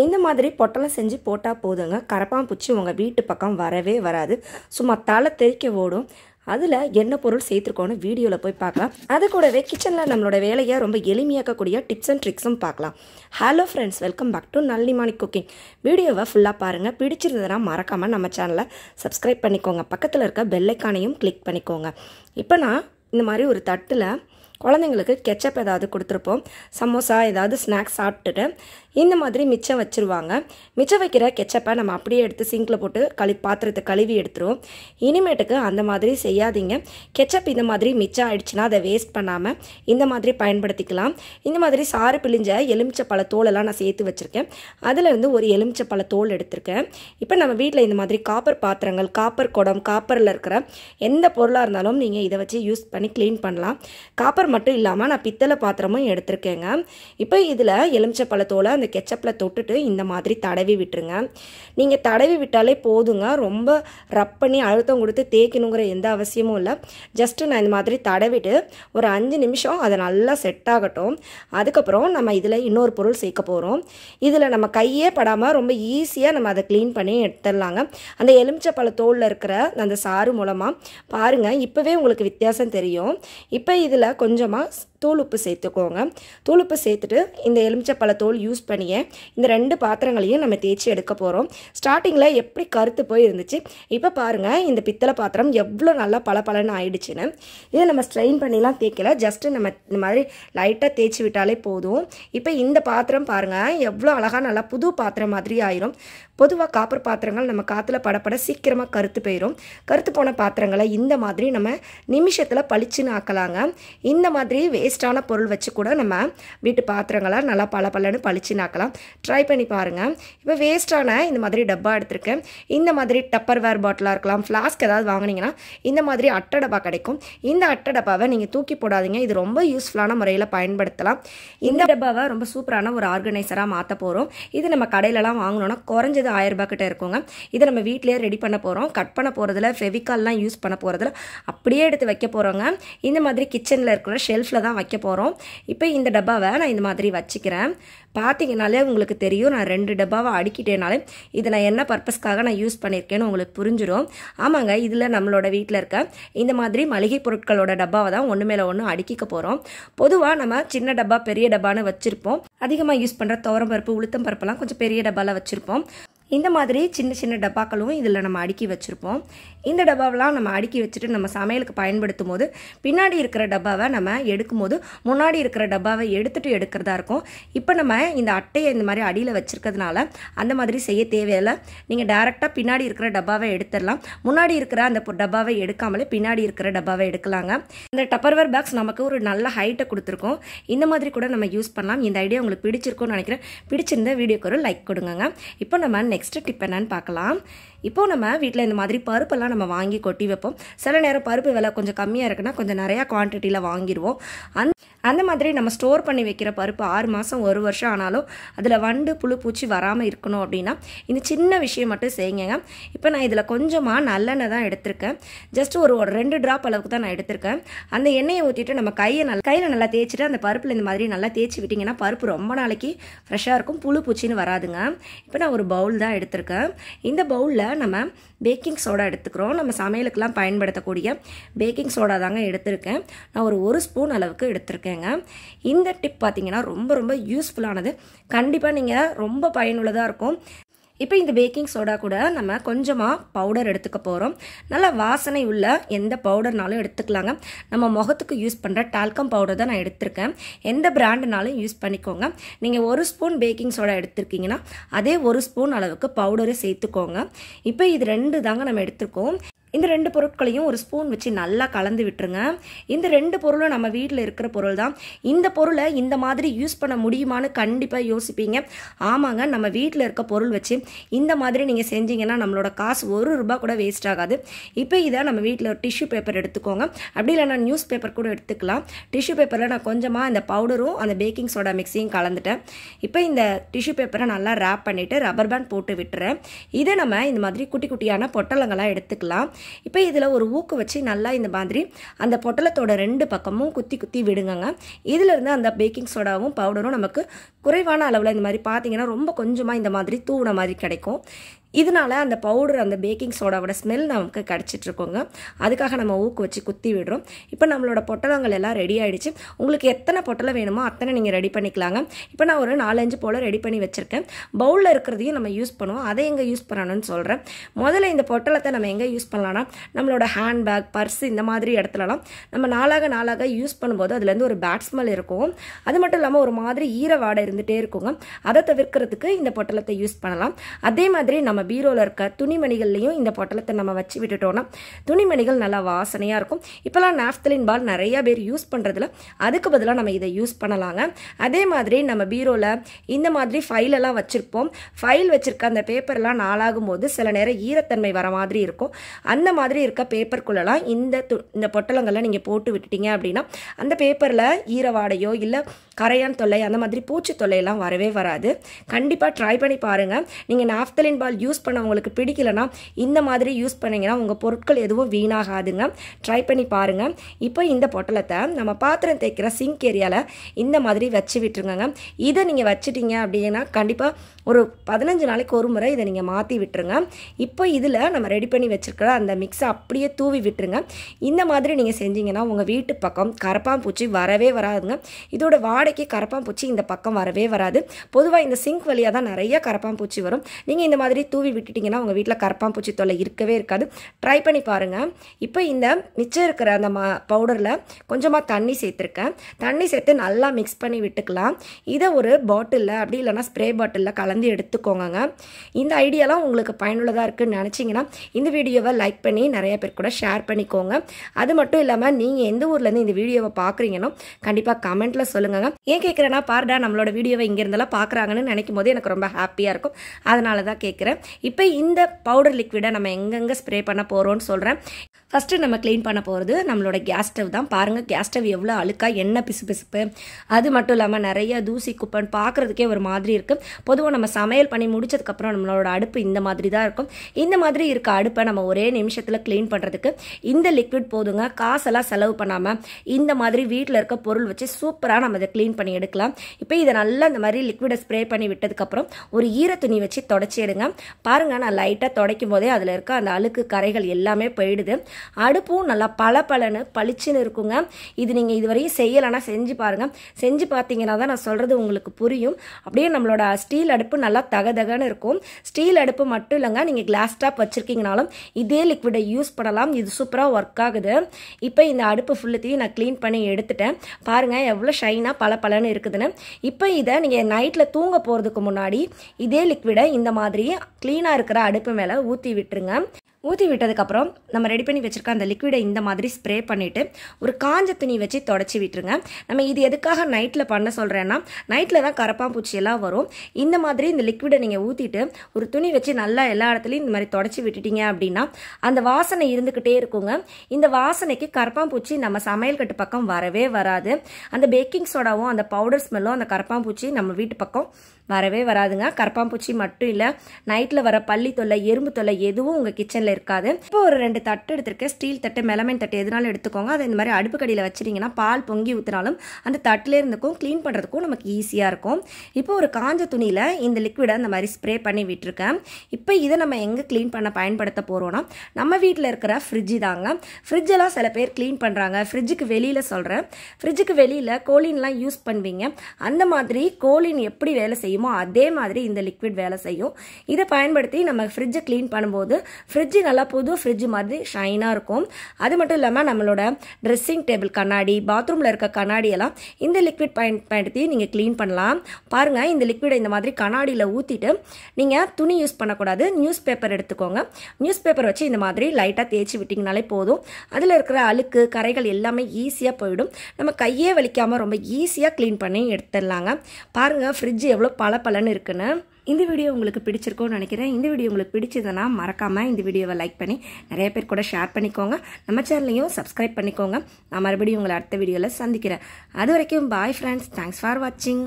இந்த மாதிரி பொட்டலை செஞ்சு போட்டால் போதுங்க கரப்பான்பூச்சி உங்கள் வீட்டு பக்கம் வரவே வராது சும்மா தலை தெரிக்க ஓடும் அதில் என்ன பொருள் சேர்த்துருக்கோன்னு வீடியோவில் போய் பார்க்கலாம் அது கூடவே கிச்சனில் நம்மளோட வேலையை ரொம்ப எளிமையாக்கக்கூடிய டிப்ஸ் அண்ட் ட்ரிக்ஸும் பார்க்கலாம் hello friends welcome back to நல்லிமானி குக்கிங் வீடியோவை ஃபுல்லாக பாருங்கள் பிடிச்சிருந்ததுன்னா மறக்காமல் நம்ம சேனலை சப்ஸ்கிரைப் பண்ணிக்கோங்க பக்கத்தில் இருக்க பெல்லைக்கானையும் கிளிக் பண்ணிக்கோங்க இப்போ நான் இந்த மாதிரி ஒரு தட்டில் குழந்தைங்களுக்கு கெச்சப் ஏதாவது கொடுத்துருப்போம் சமோசா ஏதாவது ஸ்நாக்ஸ் சாப்பிட்டுட்டு இந்த மாதிரி மிச்சம் வச்சுருவாங்க மிச்சம் வைக்கிற கெச்சப்பை நம்ம அப்படியே எடுத்து சிங்கில் போட்டு கழி பாத்திரத்தை கழுவி எடுத்துருவோம் இனிமேட்டுக்கு அந்த மாதிரி செய்யாதீங்க கெச்சப் இந்த மாதிரி மிச்சம் ஆயிடுச்சுன்னா அதை வேஸ்ட் பண்ணாமல் இந்த மாதிரி பயன்படுத்திக்கலாம் இந்த மாதிரி சாறு பிழிஞ்ச எலுமிச்சை பழ தோலெல்லாம் நான் சேர்த்து வச்சுருக்கேன் அதில் வந்து ஒரு எலுமிச்சை பழ தோல் எடுத்திருக்கேன் இப்போ நம்ம வீட்டில் இந்த மாதிரி காப்பர் பாத்திரங்கள் காப்பர் குடம் காப்பரில் இருக்கிற எந்த பொருளாக இருந்தாலும் நீங்கள் இதை வச்சு யூஸ் பண்ணி க்ளீன் பண்ணலாம் காப்பர் மட்டும் இல்லாமல் நான் பித்தளை பாத்திரமும் எடுத்திருக்கேங்க இப்போ இதில் எலுமிச்சை தோலை அந்த கெச்சப்பில் தொட்டுட்டு இந்த மாதிரி தடவி விட்டுருங்க நீங்கள் தடவி விட்டாலே போதுங்க ரொம்ப ரப் பண்ணி அழுத்தம் கொடுத்து தேய்க்கணுங்கிற எந்த அவசியமும் இல்லை ஜஸ்ட்டு நான் இந்த மாதிரி தடவிட்டு ஒரு அஞ்சு நிமிஷம் அதை நல்லா செட் ஆகட்டும் அதுக்கப்புறம் நம்ம இதில் இன்னொரு பொருள் சேர்க்க போகிறோம் இதில் நம்ம கையே படாமல் ரொம்ப ஈஸியாக நம்ம அதை க்ளீன் பண்ணி எடுத்துடலாங்க அந்த எலுமிச்சப்பழ தோலில் இருக்கிற அந்த சாறு மூலமாக பாருங்கள் இப்போவே உங்களுக்கு வித்தியாசம் தெரியும் இப்போ இதில் கொஞ்சமாக தோல் உப்பு சேர்த்துக்கோங்க தோல் உப்பு சேர்த்துட்டு இந்த எலுமிச்சப்பழ தோல் யூஸ் பண்ணியே இந்த ரெண்டு பாத்திரங்களையும் நம்ம தேய்ச்சி எடுக்க போகிறோம் ஸ்டார்டிங்கில் எப்படி கருத்து போய் இருந்துச்சு இப்போ பாருங்கள் இந்த பித்தளை பாத்திரம் எவ்வளோ நல்லா பல பலன்னு ஆயிடுச்சுன்னு இதை நம்ம ஸ்ட்ரெயின் பண்ணிலாம் தேய்க்கல ஜஸ்ட்டு நம்ம இந்த மாதிரி லைட்டாக தேய்ச்சி விட்டாலே போதும் இப்போ இந்த பாத்திரம் பாருங்கள் எவ்வளோ அழகாக நல்லா புது பாத்திரம் மாதிரி ஆயிரும் பொதுவாக காப்பர் பாத்திரங்கள் நம்ம காற்றுல படப்பட சீக்கிரமாக கருத்து போயிடும் கருத்து போன பாத்திரங்களை இந்த மாதிரி நம்ம நிமிஷத்தில் பளிச்சுன்னு ஆக்கலாங்க இந்த மாதிரி வேஸ்ட்டான பொருள் வச்சு கூட நம்ம வீட்டு பாத்திரங்களை நல்லா பல பலன்னு பளிச்சுன்னு ஆக்கலாம் ட்ரை பண்ணி பாருங்கள் இப்போ வேஸ்ட்டான இந்த மாதிரி டப்பா எடுத்திருக்கேன் இந்த மாதிரி டப்பர் வேர் பாட்டிலாக இருக்கலாம் ஃப்ளாஸ்க் ஏதாவது வாங்கினீங்கன்னா இந்த மாதிரி அட்டை டப்பா கிடைக்கும் இந்த அட்டை டப்பாவை நீங்கள் தூக்கி போடாதீங்க இது ரொம்ப யூஸ்ஃபுல்லான முறையில் பயன்படுத்தலாம் இந்த டப்பாவை ரொம்ப சூப்பரான ஒரு ஆர்கனைசராக மாற்ற போகிறோம் இது நம்ம கடையிலலாம் வாங்கினோன்னா குறைஞ்சது ஆயிரரூபா கிட்ட இருக்குங்க இதை நம்ம வீட்டிலேயே ரெடி பண்ண போகிறோம் கட் பண்ண போகிறதுல ஃபெவிகால்லாம் யூஸ் பண்ண போகிறதுல அப்படியே எடுத்து வைக்க போகிறோங்க இந்த மாதிரி கிச்சனில் இருக்கிற ஷெல்ஃபில் தான் வைக்க போகிறோம் இப்போ இந்த டப்பாவை நான் இந்த மாதிரி வச்சுக்கிறேன் பார்த்தீங்கனாலே உங்களுக்கு தெரியும் நான் ரெண்டு டப்பாவை அடுக்கிட்டேனாலே இதை நான் என்ன பர்பஸ்க்காக நான் யூஸ் பண்ணியிருக்கேன்னு உங்களுக்கு புரிஞ்சிடும் ஆமாங்க இதில் நம்மளோட வீட்டில் இருக்க இந்த மாதிரி மளிகை பொருட்களோட டப்பாவை தான் ஒன்று மேலே ஒன்று அடுக்கிக்க போகிறோம் பொதுவாக நம்ம சின்ன டப்பா பெரிய டப்பான்னு வச்சுருப்போம் அதிகமாக யூஸ் பண்ணுற பருப்பு உளுத்தம் பருப்பெல்லாம் கொஞ்சம் பெரிய டப்பாவில் வச்சுருப்போம் இந்த மாதிரி சின்ன சின்ன டப்பாக்களும் இதில் நம்ம அடுக்கி வச்சுருப்போம் இந்த டப்பாவெலாம் நம்ம அடுக்கி வச்சுட்டு நம்ம சமையலுக்கு பயன்படுத்தும் போது பின்னாடி இருக்கிற டப்பாவை நம்ம எடுக்கும் போது முன்னாடி இருக்கிற டப்பாவை எடுத்துகிட்டு எடுக்கிறதா இருக்கும் இப்போ நம்ம இந்த அட்டையை இந்த மாதிரி அடியில் வச்சுருக்கிறதுனால அந்த மாதிரி செய்ய தேவையில்லை நீங்கள் டேரெக்டாக பின்னாடி இருக்கிற டப்பாவை எடுத்துடலாம் முன்னாடி இருக்கிற அந்த டப்பாவை எடுக்காமலே பின்னாடி இருக்கிற டப்பாவை எடுக்கலாங்க இந்த டப்பர்வேர் பாக்ஸ் நமக்கு ஒரு நல்ல ஹைட்டை கொடுத்துருக்கோம் இந்த மாதிரி கூட நம்ம யூஸ் பண்ணலாம் இந்த ஐடியா உங்களுக்கு பிடிச்சிருக்கும்னு நினைக்கிறேன் பிடிச்சிருந்த வீடியோக்கு ஒரு லைக் கொடுங்க இப்போ நம்ம நெக்ஸ்ட் நெக்ஸ்ட் டிப் என்னன்னு பார்க்கலாம் இப்போ நம்ம வீட்டில் இந்த மாதிரி பருப்பெல்லாம் நம்ம வாங்கி கொட்டி வைப்போம் சில நேரம் பருப்பு விலை கொஞ்சம் கம்மியாக இருக்குன்னா கொஞ்சம் நிறையா குவான்டிட்டியில் வாங்கிடுவோம் அந்த அந்த மாதிரி நம்ம ஸ்டோர் பண்ணி வைக்கிற பருப்பு ஆறு மாதம் ஒரு வருஷம் ஆனாலும் அதில் வண்டு புழு பூச்சி வராமல் இருக்கணும் அப்படின்னா இந்த சின்ன விஷயம் மட்டும் செய்யுங்க இப்போ நான் இதில் கொஞ்சமாக நல்லெண்ணெய் தான் எடுத்திருக்கேன் ஜஸ்ட் ஒரு ரெண்டு ட்ராப் அளவுக்கு தான் நான் எடுத்திருக்கேன் அந்த எண்ணெயை ஊற்றிட்டு நம்ம கையை நல்லா கையில் நல்லா தேய்ச்சிட்டு அந்த பருப்பில் இந்த மாதிரி நல்லா தேய்ச்சி விட்டிங்கன்னா பருப்பு ரொம்ப நாளைக்கு ஃப்ரெஷ்ஷாக இருக்கும் புழு பூச்சின்னு வராதுங்க இப்போ நான் ஒரு பவுல் தான் எடுத்திருக்கேன் இந்த பவுலில் நம்ம பேக்கிங் சோடா எடுத்துக்கிறோம் நம்ம சமையலுக்கெலாம் பயன்படுத்தக்கூடிய பேக்கிங் சோடா தாங்க எடுத்திருக்கேன் நான் ஒரு ஒரு ஸ்பூன் அளவுக்கு எடுத்திருக்கேன் வச்சுக்கோங்க இந்த டிப் பார்த்தீங்கன்னா ரொம்ப ரொம்ப யூஸ்ஃபுல்லானது கண்டிப்பாக நீங்கள் ரொம்ப பயனுள்ளதாக இருக்கும் இப்போ இந்த பேக்கிங் சோடா கூட நம்ம கொஞ்சமாக பவுடர் எடுத்துக்க போகிறோம் நல்லா வாசனை உள்ள எந்த பவுடர்னாலும் எடுத்துக்கலாங்க நம்ம முகத்துக்கு யூஸ் பண்ணுற டால்கம் பவுடர் தான் நான் எடுத்திருக்கேன் எந்த பிராண்டுனாலும் யூஸ் பண்ணிக்கோங்க நீங்கள் ஒரு ஸ்பூன் பேக்கிங் சோடா எடுத்திருக்கீங்கன்னா அதே ஒரு ஸ்பூன் அளவுக்கு பவுடரை சேர்த்துக்கோங்க இப்போ இது ரெண்டு தாங்க நம்ம எடுத்துருக்கோம் இந்த ரெண்டு பொருட்களையும் ஒரு ஸ்பூன் வச்சு நல்லா கலந்து விட்டுருங்க இந்த ரெண்டு பொருளும் நம்ம வீட்டில் இருக்கிற பொருள் தான் இந்த பொருளை இந்த மாதிரி யூஸ் பண்ண முடியுமான்னு கண்டிப்பாக யோசிப்பீங்க ஆமாங்க நம்ம வீட்டில் இருக்க பொருள் வச்சு இந்த மாதிரி நீங்கள் செஞ்சீங்கன்னா நம்மளோட காசு ஒரு ரூபா கூட வேஸ்ட் ஆகாது இப்போ இதை நம்ம வீட்டில் ஒரு டிஷ்யூ பேப்பர் எடுத்துக்கோங்க அப்படி இல்லைனா நியூஸ் பேப்பர் கூட எடுத்துக்கலாம் டிஷ்யூ பேப்பரில் நான் கொஞ்சமாக இந்த பவுடரும் அந்த பேக்கிங் சோடா மிக்ஸியும் கலந்துட்டேன் இப்போ இந்த டிஷ்யூ பேப்பரை நல்லா ரேப் பண்ணிவிட்டு ரப்பர் பேண்ட் போட்டு விட்டுறேன் இதை நம்ம இந்த மாதிரி குட்டி குட்டியான பொட்டலங்களாக எடுத்துக்கலாம் இப்போ இதில் ஒரு ஊக்கு வச்சு நல்லா இந்த மாதிரி அந்த பொட்டலத்தோட ரெண்டு பக்கமும் குத்தி குத்தி விடுங்கங்க இதிலிருந்து அந்த பேக்கிங் சோடாவும் பவுடரும் நமக்கு குறைவான அளவில் இந்த மாதிரி பார்த்தீங்கன்னா ரொம்ப கொஞ்சமாக இந்த மாதிரி தூவின மாதிரி கிடைக்கும் இதனால் அந்த பவுடர் அந்த பேக்கிங் சோடாவோட ஸ்மெல் நமக்கு கிடச்சிட்ருக்கோங்க அதுக்காக நம்ம ஊக்கு வச்சு குத்தி விடுறோம் இப்போ நம்மளோட பொட்டலங்கள் எல்லாம் ரெடி ஆகிடுச்சு உங்களுக்கு எத்தனை பொட்டலை வேணுமோ அத்தனை நீங்கள் ரெடி பண்ணிக்கலாங்க இப்போ நான் ஒரு நாலஞ்சு போல் ரெடி பண்ணி வச்சுருக்கேன் பவுலில் இருக்கிறதையும் நம்ம யூஸ் பண்ணுவோம் அதை எங்கே யூஸ் பண்ணணும்னு சொல்கிறேன் முதல்ல இந்த பொட்டலத்தை நம்ம எங்கே யூஸ் பண்ணலான்னா நம்மளோட ஹேண்ட்பேக் பர்ஸ் இந்த மாதிரி இடத்துலலாம் நம்ம நாளாக நாளாக யூஸ் பண்ணும்போது அதுலேருந்து ஒரு பேட் ஸ்மெல் இருக்கும் அது மட்டும் இல்லாமல் ஒரு மாதிரி ஈர வாடை இருந்துகிட்டே இருக்குங்க அதை தவிர்க்கிறதுக்கு இந்த பொட்டலத்தை யூஸ் பண்ணலாம் அதே மாதிரி நம்ம பீரோவில் இருக்க துணிமணிகள்லையும் இந்த பொட்டலத்தை நம்ம வச்சு விட்டுட்டோன்னா துணிமணிகள் நல்லா வாசனையாக இருக்கும் இப்போலாம் நாஃப்தலின் பால் நிறையா பேர் யூஸ் பண்ணுறதுல அதுக்கு பதிலாக நம்ம இதை யூஸ் பண்ணலாங்க அதே மாதிரி நம்ம பீரோவில் இந்த மாதிரி ஃபைலெல்லாம் வச்சுருப்போம் ஃபைல் வச்சுருக்க அந்த பேப்பர்லாம் நாளாகும் போது சில நேரம் ஈரத்தன்மை வர மாதிரி இருக்கும் அந்த மாதிரி இருக்க பேப்பருக்குள்ளெல்லாம் இந்த து இந்த பொட்டலங்கள்லாம் நீங்கள் போட்டு விட்டுட்டீங்க அப்படின்னா அந்த பேப்பரில் ஈரவாடையோ இல்லை கரையான் தொல்லை அந்த மாதிரி பூச்சி தொல்லையெல்லாம் வரவே வராது கண்டிப்பாக ட்ரை பண்ணி பாருங்கள் நீங்கள் நாஃப்தலின் பால் யூஸ் யூஸ் பண்ண உங்களுக்கு பிடிக்கலனா இந்த மாதிரி யூஸ் பண்ணிங்கன்னா உங்கள் பொருட்கள் எதுவும் வீணாகாதுங்க ட்ரை பண்ணி பாருங்கள் இப்போ இந்த பொட்டலத்தை நம்ம பாத்திரம் தேய்க்கிற சிங்க் ஏரியாவில் இந்த மாதிரி வச்சு விட்டுருங்க இதை நீங்கள் வச்சுட்டீங்க அப்படின்னா கண்டிப்பாக ஒரு பதினஞ்சு நாளைக்கு ஒரு முறை இதை நீங்கள் மாற்றி விட்டுருங்க இப்போ இதில் நம்ம ரெடி பண்ணி வச்சுருக்கிற அந்த மிக்ஸை அப்படியே தூவி விட்டுருங்க இந்த மாதிரி நீங்கள் செஞ்சீங்கன்னா உங்கள் வீட்டு பக்கம் கரப்பாம்பூச்சி வரவே வராதுங்க இதோட வாடகைக்கு கரப்பாம்பூச்சி இந்த பக்கம் வரவே வராது பொதுவாக இந்த சிங்க் வழியாக தான் நிறைய கரப்பாம்பூச்சி வரும் நீங்கள் இந்த மாதிரி தூவி தூவி விட்டுட்டிங்கன்னா உங்கள் வீட்டில் பூச்சி தொல்லை இருக்கவே இருக்காது ட்ரை பண்ணி பாருங்கள் இப்போ இந்த மிச்சம் இருக்கிற அந்த மா பவுடரில் கொஞ்சமாக தண்ணி சேர்த்துருக்கேன் தண்ணி சேர்த்து நல்லா மிக்ஸ் பண்ணி விட்டுக்கலாம் இதை ஒரு பாட்டிலில் அப்படி இல்லைனா ஸ்ப்ரே பாட்டிலில் கலந்து எடுத்துக்கோங்க இந்த ஐடியாலாம் உங்களுக்கு பயனுள்ளதாக இருக்குதுன்னு நினச்சிங்கன்னா இந்த வீடியோவை லைக் பண்ணி நிறைய பேர் கூட ஷேர் பண்ணிக்கோங்க அது மட்டும் இல்லாமல் நீங்கள் எந்த ஊர்லேருந்து இந்த வீடியோவை பார்க்குறீங்கன்னா கண்டிப்பாக கமெண்ட்டில் சொல்லுங்கள் ஏன் கேட்குறேன்னா பாருடா நம்மளோட வீடியோவை இங்கே இருந்தாலும் பார்க்குறாங்கன்னு நினைக்கும் போது எனக்கு ரொம்ப ஹாப்பியாக இருக்கும் அதனால தான் கேட்குறேன் இப்போ இந்த பவுடர் லிக்விடை நம்ம எங்கெங்கே ஸ்ப்ரே பண்ண போகிறோன்னு சொல்கிறேன் ஃபஸ்ட்டு நம்ம க்ளீன் பண்ண போகிறது நம்மளோட கேஸ் ஸ்டவ் தான் பாருங்கள் கேஸ் ஸ்டவ் எவ்வளோ அழுக்காக எண்ணெய் பிசு பிசுப்பு அது மட்டும் இல்லாமல் நிறைய தூசி குப்பன் பார்க்குறதுக்கே ஒரு மாதிரி இருக்குது பொதுவாக நம்ம சமையல் பண்ணி முடிச்சதுக்கப்புறம் நம்மளோட அடுப்பு இந்த மாதிரி தான் இருக்கும் இந்த மாதிரி இருக்க அடுப்பை நம்ம ஒரே நிமிஷத்தில் க்ளீன் பண்ணுறதுக்கு இந்த லிக்விட் போதுங்க காசெல்லாம் செலவு பண்ணாமல் இந்த மாதிரி வீட்டில் இருக்க பொருள் வச்சு சூப்பராக நம்ம அதை க்ளீன் பண்ணி எடுக்கலாம் இப்போ இதை நல்லா இந்த மாதிரி லிக்விடை ஸ்ப்ரே பண்ணி விட்டதுக்கப்புறம் ஒரு ஈர துணி வச்சு தொடச்சி எடுங்க பாருங்கள் நான் லைட்டாக துடைக்கும் போதே அதில் இருக்க அந்த அழுக்கு கரைகள் எல்லாமே போயிடுது அடுப்பும் நல்லா பல பலன்னு பளிச்சுன்னு இருக்குங்க இது நீங்கள் இதுவரையும் செய்யலைன்னா செஞ்சு பாருங்கள் செஞ்சு பார்த்தீங்கன்னா தான் நான் சொல்கிறது உங்களுக்கு புரியும் அப்படியே நம்மளோட ஸ்டீல் அடுப்பு நல்லா தகதகன்னு இருக்கும் ஸ்டீல் அடுப்பு மட்டும் இல்லைங்க நீங்கள் கிளாஸ் டாப் வச்சுருக்கீங்கனாலும் இதே லிக்விடை யூஸ் பண்ணலாம் இது சூப்பராக ஒர்க் ஆகுது இப்போ இந்த அடுப்பு ஃபுல்லுத்தையும் நான் க்ளீன் பண்ணி எடுத்துட்டேன் பாருங்கள் எவ்வளோ ஷைனாக பல பலன்னு இருக்குதுன்னு இப்போ இதை நீங்கள் நைட்டில் தூங்க போகிறதுக்கு முன்னாடி இதே லிக்விடை இந்த மாதிரி க்ளீனாக இருக்கிற அடுப்பு மேலே ஊற்றி விட்டுருங்க ஊற்றி விட்டதுக்கப்புறம் நம்ம ரெடி பண்ணி வச்சுருக்க அந்த லிக்விடை இந்த மாதிரி ஸ்ப்ரே பண்ணிவிட்டு ஒரு காஞ்ச துணி வச்சு தொடச்சி விட்டுருங்க நம்ம இது எதுக்காக நைட்டில் பண்ண சொல்கிறேன்னா நைட்டில் தான் கரப்பாம்பூச்சியெல்லாம் வரும் இந்த மாதிரி இந்த லிக்விடை நீங்கள் ஊற்றிட்டு ஒரு துணி வச்சு நல்லா எல்லா இடத்துலையும் இந்த மாதிரி தொடச்சி விட்டுட்டீங்க அப்படின்னா அந்த வாசனை இருந்துக்கிட்டே இருக்குங்க இந்த வாசனைக்கு கரப்பாம்பூச்சி நம்ம சமையல் கட்டு பக்கம் வரவே வராது அந்த பேக்கிங் சோடாவும் அந்த பவுடர் ஸ்மெல்லும் அந்த கரப்பாம்பூச்சி நம்ம வீட்டு பக்கம் வரவே வராதுங்க கரப்பாம்பூச்சி மட்டும் இல்லை நைட்டில் வர பள்ளி தொல்லை எறும்பு தொல்லை எதுவும் உங்கள் கிச்சனில் இருக்காது இப்போ ஒரு ரெண்டு தட்டு எடுத்திருக்கேன் ஸ்டீல் தட்டு மெலமைன் தட்டு எதுனாலும் எடுத்துக்கோங்க அதை இந்த மாதிரி அடுப்பு கடியில் வச்சிட்டிங்கன்னா பால் பொங்கி ஊற்றினாலும் அந்த தட்டில் இருந்துக்கும் க்ளீன் பண்ணுறதுக்கும் நமக்கு ஈஸியாக இருக்கும் இப்போ ஒரு காஞ்ச துணியில் இந்த லிக்விடை அந்த மாதிரி ஸ்ப்ரே பண்ணி விட்டுருக்கேன் இப்போ இதை நம்ம எங்கே க்ளீன் பண்ண பயன்படுத்த போகிறோன்னா நம்ம வீட்டில் இருக்கிற ஃப்ரிட்ஜு தாங்க ஃப்ரிட்ஜெல்லாம் சில பேர் க்ளீன் பண்ணுறாங்க ஃப்ரிட்ஜுக்கு வெளியில் சொல்கிறேன் ஃப்ரிட்ஜுக்கு வெளியில் கோலின்லாம் யூஸ் பண்ணுவீங்க அந்த மாதிரி கோலின் எப்படி வேலை செய்யும் செய்யுமோ அதே மாதிரி இந்த லிக்விட் வேலை செய்யும் இதை பயன்படுத்தி நம்ம ஃப்ரிட்ஜை க்ளீன் பண்ணும்போது ஃப்ரிட்ஜு நல்லா புது ஃப்ரிட்ஜு மாதிரி ஷைனாக இருக்கும் அது மட்டும் இல்லாமல் நம்மளோட ட்ரெஸ்ஸிங் டேபிள் கண்ணாடி பாத்ரூமில் இருக்க கண்ணாடியெல்லாம் இந்த லிக்விட் பயன் பயன்படுத்தி நீங்கள் க்ளீன் பண்ணலாம் பாருங்கள் இந்த லிக்விடை இந்த மாதிரி கண்ணாடியில் ஊற்றிட்டு நீங்கள் துணி யூஸ் பண்ணக்கூடாது நியூஸ் பேப்பர் எடுத்துக்கோங்க நியூஸ் பேப்பர் வச்சு இந்த மாதிரி லைட்டாக தேய்ச்சி விட்டிங்கனாலே போதும் அதில் இருக்கிற அழுக்கு கரைகள் எல்லாமே ஈஸியாக போயிடும் நம்ம கையே வலிக்காமல் ரொம்ப ஈஸியாக க்ளீன் பண்ணி எடுத்துடலாங்க பாருங்கள் ஃப்ரிட்ஜ் எவ்வளோ பல பலன் இருக்குன்னு இந்த வீடியோ உங்களுக்கு பிடிச்சிருக்கோன்னு நினைக்கிறேன் இந்த வீடியோ உங்களுக்கு பிடிச்சதுன்னா மறக்காமல் இந்த வீடியோவை லைக் பண்ணி நிறைய பேர் கூட ஷேர் பண்ணிக்கோங்க நம்ம சேனலையும் சப்ஸ்கிரைப் பண்ணிக்கோங்க நான் மறுபடியும் உங்களை அடுத்த வீடியோவில் சந்திக்கிறேன் அது வரைக்கும் பாய் ஃப்ரெண்ட்ஸ் தேங்க்ஸ் ஃபார் வாட்சிங்